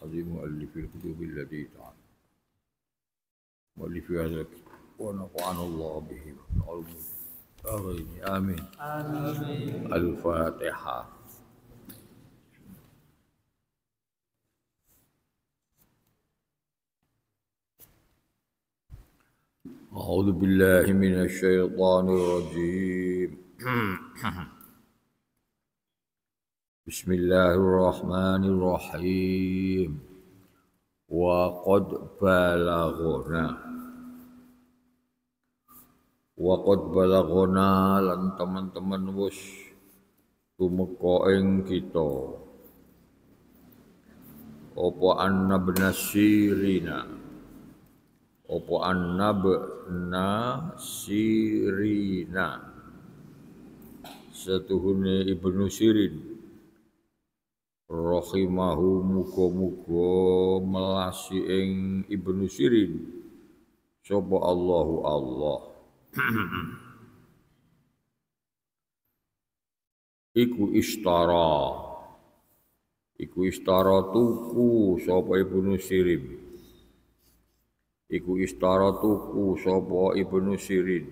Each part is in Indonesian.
قديم مؤلف الكتب الذي تعالى مؤلف هذا ونفعنا الله به في العلوم آمين, آمين. الفاتحة أعوذ بالله من الشيطان الرجيم Bismillahirrahmanirrahim, wakod belagona, wakod belagona, lalu teman-teman bos, tumukoen kito, opo anna bena sirina, opo anna bena sirina, ibnu sirin rahimahu muga-muga melasi ing Ibnu Sirin sapa Allahu Allah iku istara iku istara tuku sapa Ibnu Sirin iku istara tuku sapa Ibnu Sirin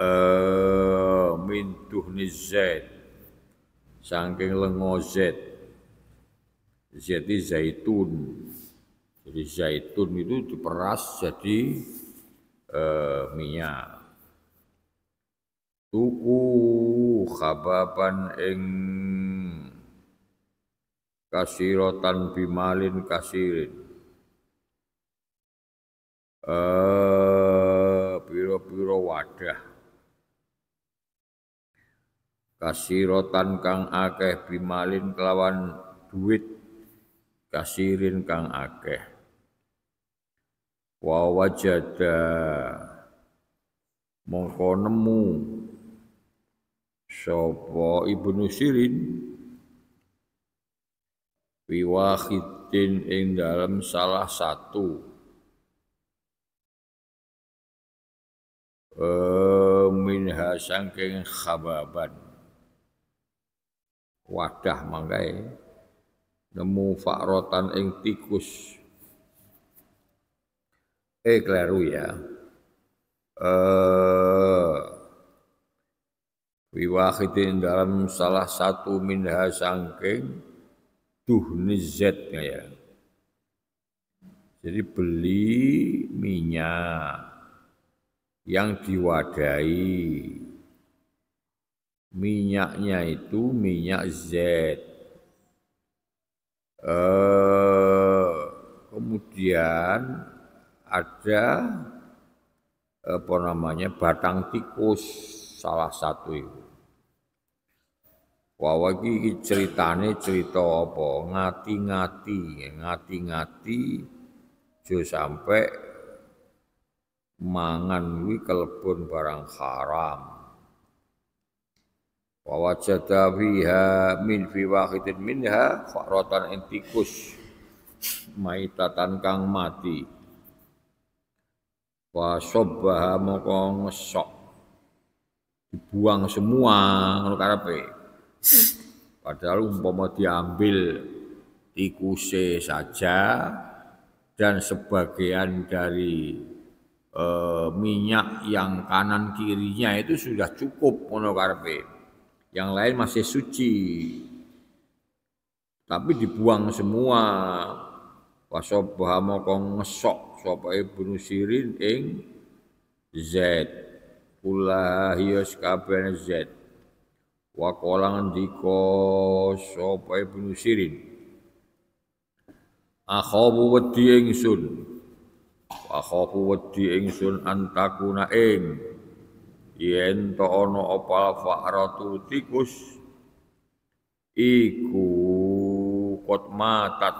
eh uh, min tuhni zaid Sangking lengo Z. Z itu zaitun. Jadi zaitun itu diperas jadi e, minyak. Tuku khababan ing kasirotan bimalin kasirin. Eh, piro-piro wadah kasirotan kang akeh bimalin kelawan duit kasirin kang akeh wa wajada mongko nemu sapa ibnu sirin wiwahidin ing dalam salah satu uh, minha sangking khababan wadah mangkai nemu fakrotan ing tikus eh kleru ya eh wiwahidin dalam salah satu minha sangking duh nizetnya ya jadi beli minyak yang diwadai minyaknya itu minyak Z. Eh, kemudian ada eh, apa namanya batang tikus salah satu itu. Wawagi ceritane cerita apa? Ngati-ngati, ngati-ngati jo sampai mangan wi kelebon barang haram wa wajada fiha min fi wahidin minha faratan intikus maitatan kang mati wa sobbaha moko ngesok dibuang semua ngono karepe padahal umpama diambil tikuse saja dan sebagian dari e, minyak yang kanan kirinya itu sudah cukup ngono karepe yang lain masih suci. Tapi dibuang semua. Wasobah mokong ngesok sapa Ibnu Sirin ing Z. Kula hiya Z. Wa kolangan diko, sapa Ibnu Sirin. Akhabu wedi ingsun. Wa khafu wedi ingsun antakuna ing yen to ana apa fa'ratu tikus iku kot matat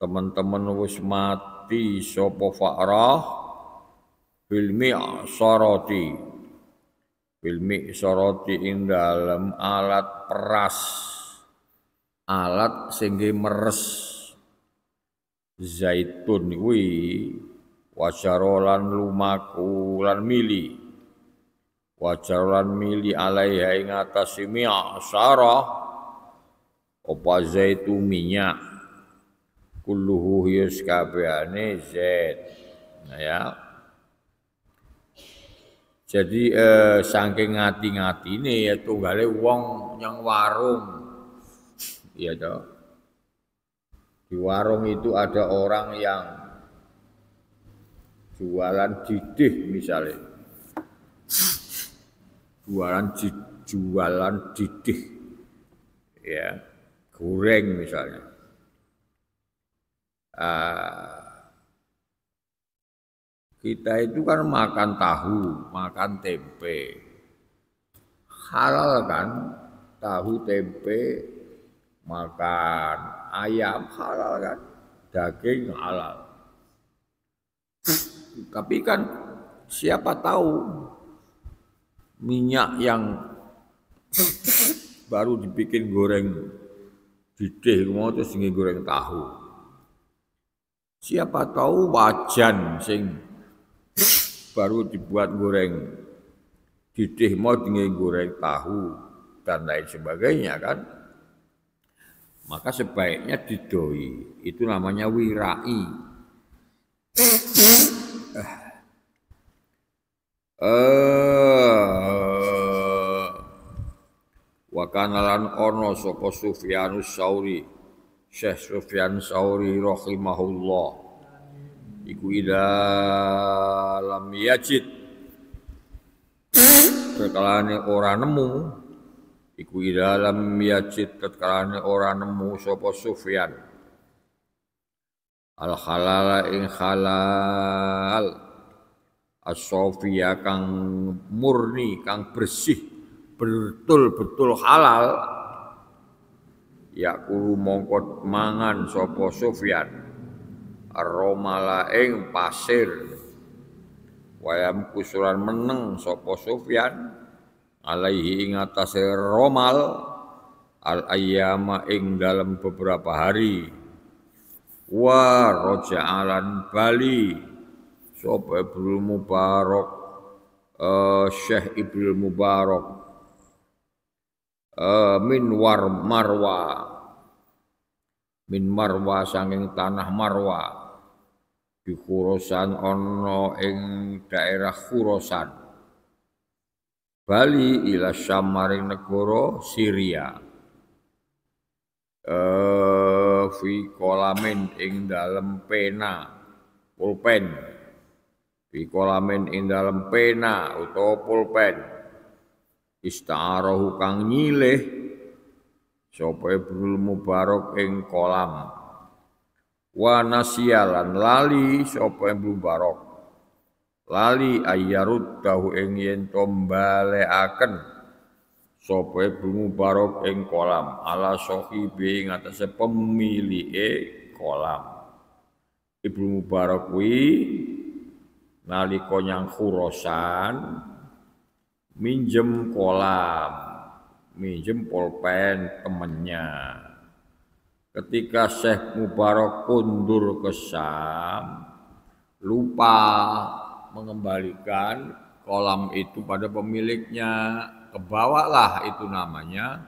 teman-teman wis mati sapa fa'rah filmi mi'sarati filmi mi'sarati ing alat peras alat sing meres zaitun kuwi wajarolan lumaku lan mili wajarolan mili alai ing atas mi'asara sarah apa zaitu minyak kulluhu hiya kabehane zait nah, ya jadi eh, saking ngati-ngatine ya tunggale uang yang warung iya toh di warung itu ada orang yang jualan didih misalnya jualan di, jualan didih ya goreng misalnya uh, kita itu kan makan tahu makan tempe halal kan tahu tempe makan ayam halal kan daging halal tapi kan siapa tahu minyak yang baru dibikin goreng didih mau terus sing goreng tahu. Siapa tahu wajan sing baru dibuat goreng didih mau dengan goreng tahu dan lain sebagainya kan. Maka sebaiknya didoi. Itu namanya wirai. Eh, wa kanalan ono sapa Sufyanus Sauri Syekh Sufyan Sauri rahimahullah iku ila lam yajid sekalane ora nemu iku ila lam yajid tetkalane ora nemu sapa Sufyan al halala ing halal asofia kang murni kang bersih betul-betul halal Yakuru mongkot mangan sopo sofian aromala ing pasir wayam kusuran meneng sopo sofian alaihi ing atas romal al ayama ing dalam beberapa hari wa roja'alan bali sapa Ibnu Mubarak uh, Syekh Ibnu Mubarak uh, min war marwa min marwa sanging tanah marwa di Khurasan ana ing daerah Khurasan Bali ila Syam maring negara Syria. Eh uh, fi kolamin ing dalem pena pulpen fi kolamin ing dalem pena utawa pulpen ista'arahu kang nyilih sapa Ibnu Mubarak ing kolam wa nasialan lali sapa Ibnu Mubarak lali ayarut tahu ing yen tombaleaken sapa bumu Mubarak ing kolam ala sahibi ngatasé pemilike kolam Ibnu Mubarak kuwi nalika nyang Khurasan minjem kolam minjem polpen temennya ketika Syekh Mubarak kundur ke lupa mengembalikan kolam itu pada pemiliknya kebawalah itu namanya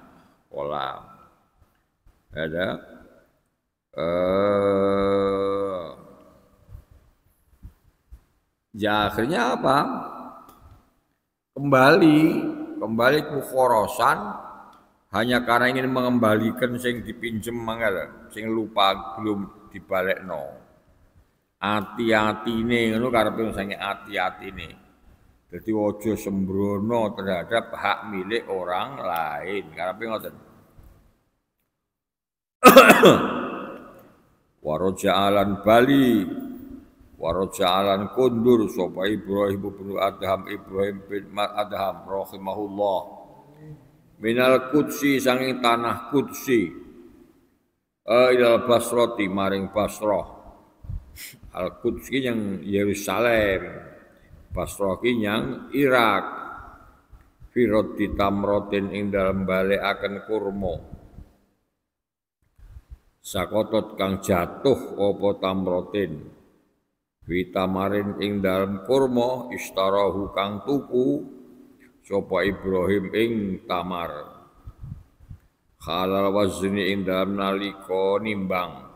kolam. Ada eh, ya akhirnya apa? Kembali kembali ke korosan hanya karena ingin mengembalikan sing dipinjem mangkel, sing lupa belum dibalik dibalekno. Hati-hati ini, karena karena sange hati-hati ini. Jadi wajah sembrono terhadap hak milik orang lain. Karepe ngoten. Waroja alan Bali waroja alan kundur Sopa Ibrahim bin Adham Ibrahim bin Adham Rahimahullah Minal kudsi sanging tanah kudsi, Ilal Basroti maring Basroh Al Qudsi yang Yerusalem Basrohi yang Irak Firot ditamrotin ing dalam balik akan kurmo Sakotot kang jatuh opo tamrotin Vitamarin ing dalam kurmo istarahu kang tuku Sopo Ibrahim ing tamar Halal wazni ing dalam naliko nimbang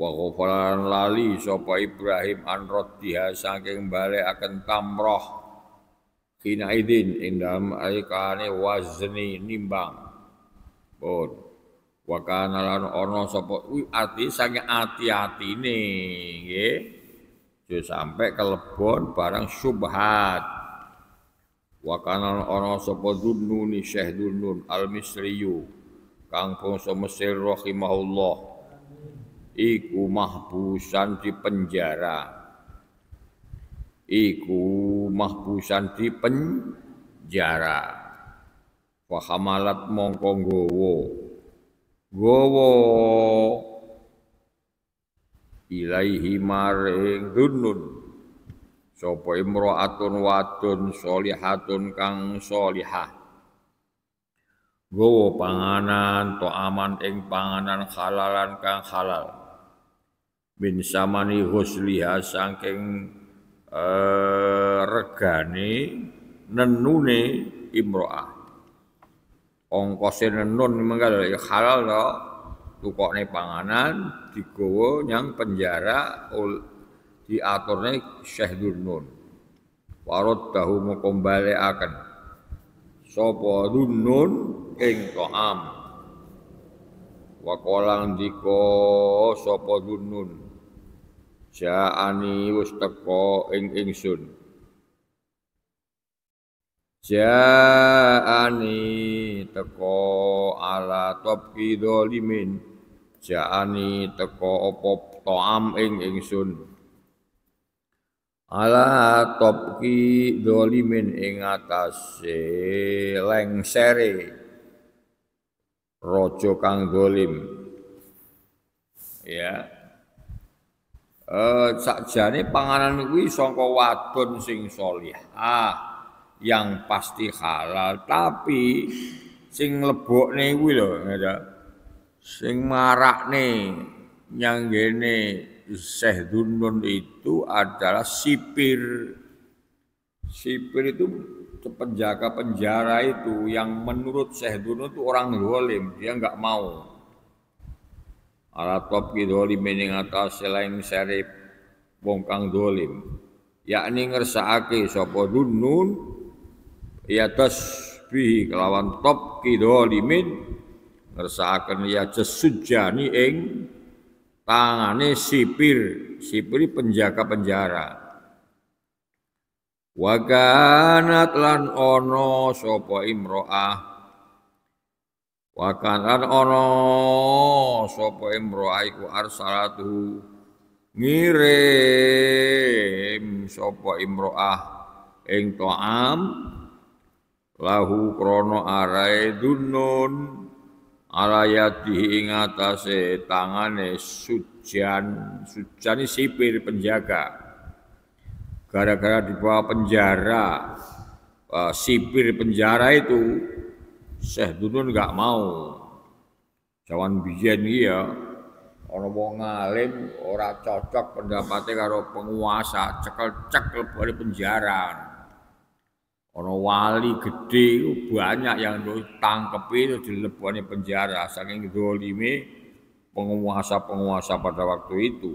wa ghafalan lali sapa Ibrahim an raddiha saking bali akan tamroh kina idin indam dalam alikane wazni nimbang pun wa kana lan ana sapa ati saking ati-atine nggih yo sampe kelebon barang subhat wa kana ana sapa Zunnuni Syekh Dunnun al-Misriyu kang bangsa Mesir rahimahullah iku mahbusan di penjara iku mahbusan di penjara wahamalat mongkong gowo, gowo ilaihi maring dunun sapa imraatun wadun solihatun kang solihah gowo panganan to aman ing panganan halalan kang halal min samani husliha saking eh, regane nenune imro'ah ongkose nenun mengkal ya halal to tukokne panganan digowo nyang penjara ul, diaturne Syekh nun warad tahu kembali akan sapa dunun ing to'am wa qala ndika sapa dunun jaani wis teko ing ingsun jaani teko ala tabqi zalimin jaani teko apa toam ing ingsun ala topki dolimin ing atase lengsere rojo kang dolim ya eh sakjane panganan kuwi saka wadon sing solihah yang pasti halal tapi sing lebokne kuwi lho ya sing marakne yang gene Syekh Dunun itu adalah sipir sipir itu penjaga penjara itu yang menurut Syekh Dunu itu orang zalim, dia nggak mau. Ala top ki zalim ning atas selain serip bongkang zalim. Yakni ngersakake sapa Dunun ya tasbih kelawan top ki zalimin ngersakaken ya jesujani ing tangane sipir, sipir penjaga penjara wa lan ono sopo imroah wa ono sopo imroah iku arsalatu ngirim sapa imroah ing lahu krono arai dunun alayati ingatase tangane sujan sujani sipir penjaga gara-gara di bawah penjara uh, sipir penjara itu Syekh Dunun nggak mau Jawan bijen iya orang mau ngalim orang cocok pendapatnya karo penguasa cekel-cekel dari penjara orang wali gede banyak yang ditangkep itu dileboni penjara saking dolime penguasa-penguasa pada waktu itu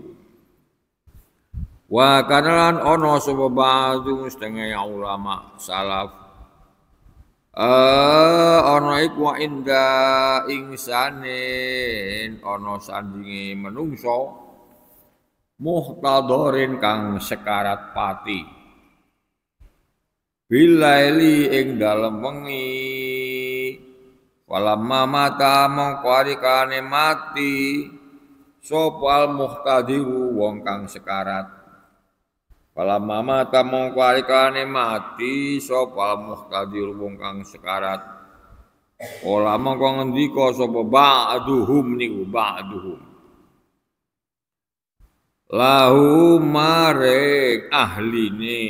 Wa kanalan ono sapa ba'du setengah ya ulama salaf Eh ana iku inda insanin ono sandinge menungso muhtadorin kang sekarat pati bilaili ing dalem wengi walamma mata mongko arikane mati sopal muhtadiru wong kang sekarat Pala mama tamong kualikane mati sapa muhtadir wong kang sekarat. Ola mongko ngendika sapa ba'duhum niku ba'duhum. Lahu marek ahline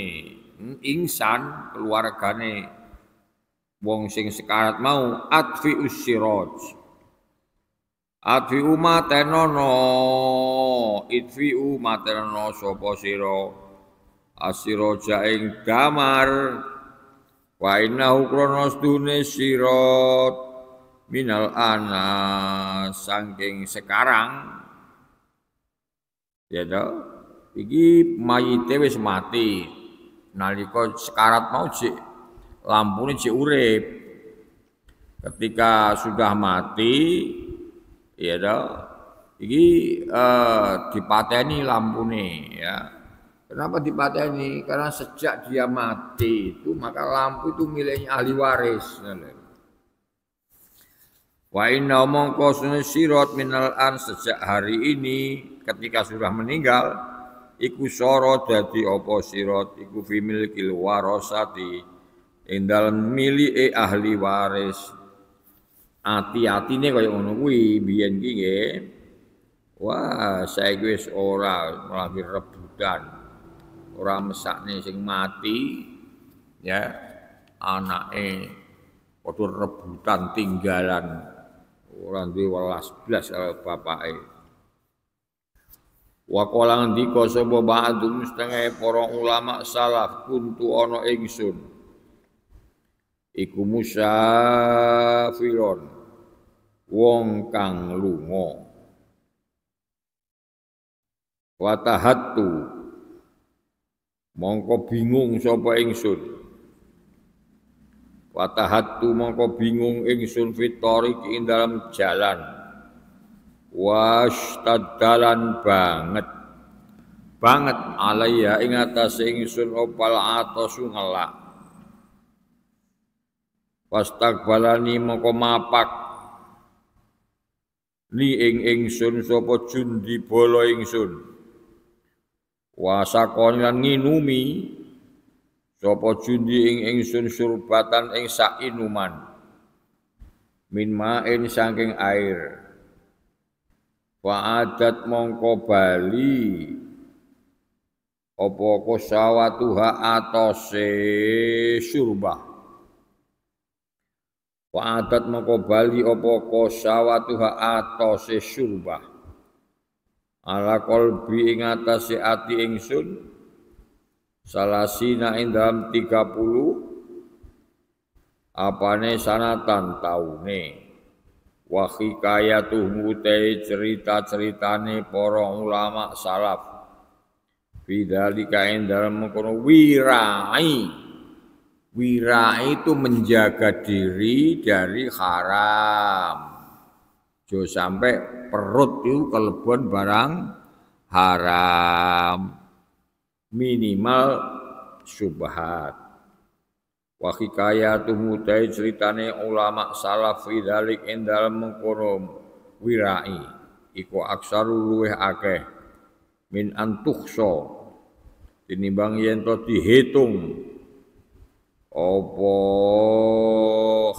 insan keluargane wong sing sekarat mau atfi usiroj. Atfi umatenono, itfi umatenono sapa siroj asiroja ing damar wa innahu ukronos dune sirot minal ana sangking sekarang ya toh iki mayite wis mati nalika sekarat mau jek lampune jek urep ketika sudah mati ya toh iki eh, dipateni nih, ya Kenapa dipateni? Karena sejak dia mati itu maka lampu itu miliknya ahli waris. Wa inna mongko sirat minal an sejak hari ini ketika sudah meninggal iku soro dadi apa sirat iku fi milkil warasati ing dalem milike ahli waris. Ati-atine kaya ngono kuwi biyen ki nggih. Wah, saya wis ora malah rebutan ora mesakne sing mati ya anake padha rebutan tinggalan ora duwe welas blas karo bapake wa qala ndika sapa ba'du setengah para ulama salaf kuntu ana ingsun iku musafiron wong kang lunga watahatu mongko bingung sapa ingsun watahatu mongko bingung ingsun fitorik ing dalam jalan washtadalan banget banget alaiya ing atas ingsun opal atasu ngelak Wastaqbalani moko mapak ni ing ingsun sapa jundi bala ingsun wasakon lan nginumi sapa jundi ing ingsun surbatan ing sak inuman min ma'in saking air wa adat mongko bali apa kusawatuha atase surbah wa adat mongko bali apa kusawatuha atase surbah ala kolbi ing atase ati ingsun salasina ing dalam 30 apane sanatan taune wa hikayatuh mutai cerita-ceritane para ulama salaf fidali ing dalam mengkono wirai. Wirai itu menjaga diri dari haram. Jo sampai perut itu kelebon barang haram. Minimal subhat. Wa tuh mutai ceritane ulama salaf fi endal mengkorom wirai iku aksaru luweh akeh min antukso tinimbang yen dihitung apa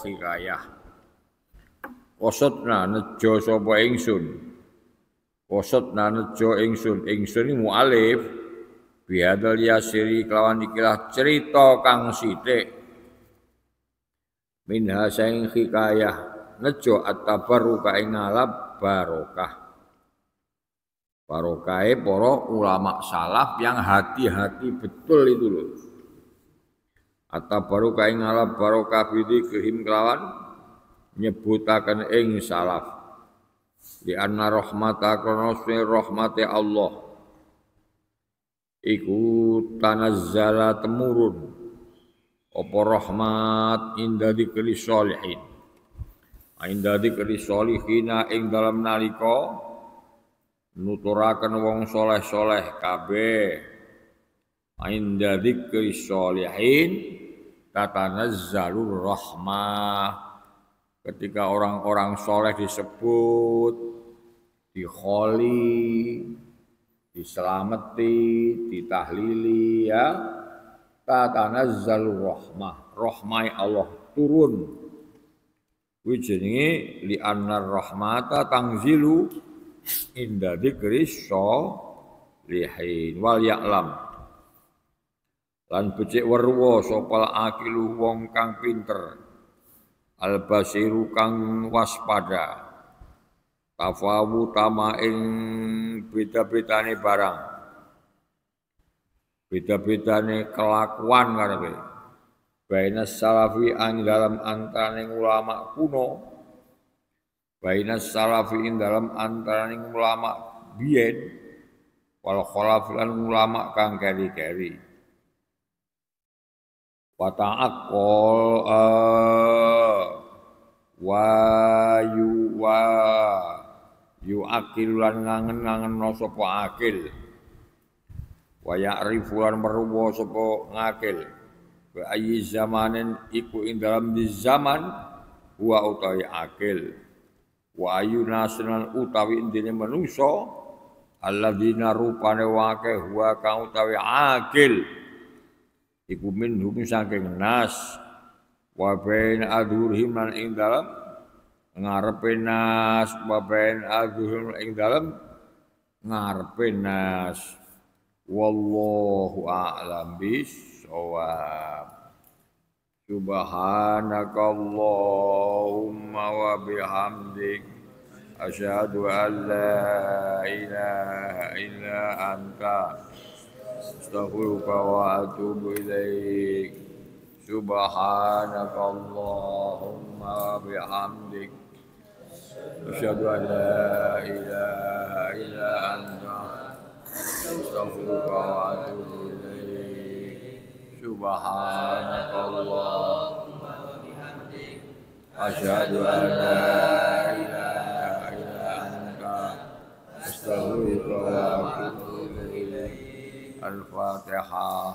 hikayah wasatna nejo sapa ingsun wasatna nejo ingsun ingsun iki mualif bihadal yasiri kelawan ikilah cerita kang sithik minha seng hikayah nejo at baru ing ngalap barokah Barokai e para ulama salaf yang hati-hati betul itu loh. Atau barokai ngalap barokah bidik kehim kelawan nyebutaken ing salaf di anna rahmata kronose rahmati Allah iku tanazzala temurun apa rahmat inda dzikri sholihin inda dzikri sholihin ing dalam nalika nuturakan wong soleh-soleh kabeh inda dzikri sholihin tatanazzalur rahmah ketika orang-orang soleh disebut, dikholi, diselamati, ditahlili ya. Tatanazzalu Rohmah, Rohmai Allah turun. Wijeni li anar rahmata tangzilu inda so lihin wal ya'lam. Lan becik weruwa sopal akilu wong kang pinter al basiru kang waspada tafawu tama ing beda-bedane barang beda-bedane kelakuan karepe baina salafi ang dalam antaraning ulama kuno baina salafi ing dalam antaraning ulama biyen wal khalafilan ulama kang keri-keri wa ta'aqqal eh, wa yu wa yu akil lan ngangen-ngangen sapa akil wa ya'rifu lan meruwa sapa ngakil wa ayyi zamanin iku ing dalam di zaman wa utawi akil wa ayu nasran utawi intine manusa alladzina rupane wake huwa kang utawi akil iku minhum saking nas wa bain adhurhim lan ing dalem ngarepe nas wa bain adhurhim ing dalem ngarepe nas wallahu a'lam bissawab subhanakallahumma wa bihamdik asyhadu an la ilaha illa anta استغفرك واتوب اليك سبحانك اللهم بحمدك اشهد ان لا اله الا انت استغفرك واتوب اليك سبحانك اللهم بحمدك اشهد ان لا اله الا انت استغفرك واتوب اليك 阿尔法，德好。